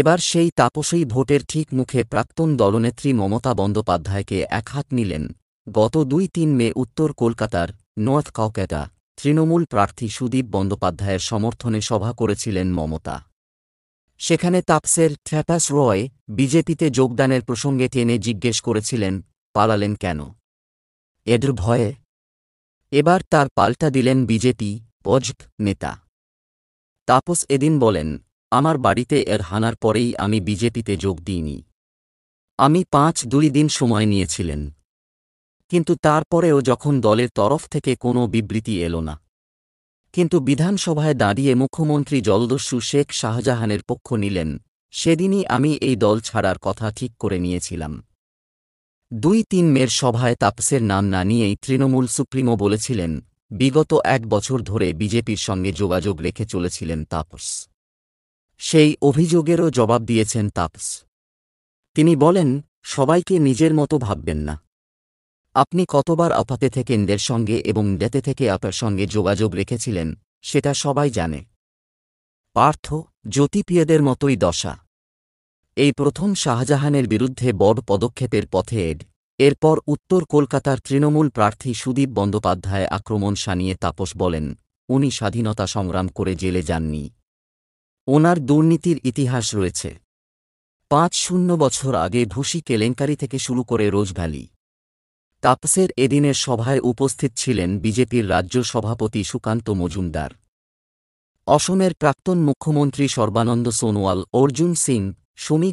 এবার সেই তাপসেই ভোটের ঠিক মুখে প্রাক্তন দলনেত্রী মমতা বন্দ্যোপাধ্যায়কে একহাত নিলেন গত দুই তিন মে উত্তর কলকাতার নর্থ কাউকেটা তৃণমূল প্রার্থী সুদীপ বন্দ্যোপাধ্যায়ের সমর্থনে সভা করেছিলেন মমতা সেখানে তাপসের থ্যাপাস রয় বিজেপিতে যোগদানের প্রসঙ্গে টেনে জিজ্ঞেস করেছিলেন পালালেন কেন এডর ভয়ে এবার তার পাল্টা দিলেন বিজেপি পজ নেতা তাপস এদিন বলেন আমার বাড়িতে এর হানার পরেই আমি বিজেপিতে যোগ দিইনি আমি পাঁচ দুই দিন সময় নিয়েছিলেন কিন্তু তারপরেও যখন দলের তরফ থেকে কোনো বিবৃতি এল না কিন্তু বিধানসভায় দাঁড়িয়ে মুখ্যমন্ত্রী জলদস্যু শেখ শাহজাহানের পক্ষ নিলেন সেদিনই আমি এই দল ছাড়ার কথা ঠিক করে নিয়েছিলাম দুই তিন মেয়ের সভায় তাপসের নাম না নিয়েই তৃণমূল সুপ্রিমো বলেছিলেন বিগত এক বছর ধরে বিজেপির সঙ্গে যোগাযোগ রেখে চলেছিলেন তাপস সেই অভিযোগেরও জবাব দিয়েছেন তাপস তিনি বলেন সবাইকে নিজের মতো ভাববেন না আপনি কতবার আপাতে থেকে ইন্দের সঙ্গে এবং ডেতে থেকে আপার সঙ্গে যোগাযোগ রেখেছিলেন সেটা সবাই জানে পার্থ জ্যোতিপ্রিয়দের মতোই দশা এই প্রথম শাহজাহানের বিরুদ্ধে বড় পদক্ষেপের পথে এড এরপর উত্তর কলকাতার তৃণমূল প্রার্থী সুদীপ বন্দ্যোপাধ্যায় আক্রমণ সানিয়ে তাপস বলেন উনি স্বাধীনতা সংগ্রাম করে জেলে যাননি ওনার দুর্নীতির ইতিহাস রয়েছে পাঁচ শূন্য বছর আগে ভুসি কেলেঙ্কারি থেকে শুরু করে রোজভ্যালি তাপসের এদিনের সভায় উপস্থিত ছিলেন বিজেপির রাজ্য সভাপতি সুকান্ত মজুমদার অসমের প্রাক্তন মুখ্যমন্ত্রী সর্বানন্দ সোনোয়াল অর্জুন সিং সমী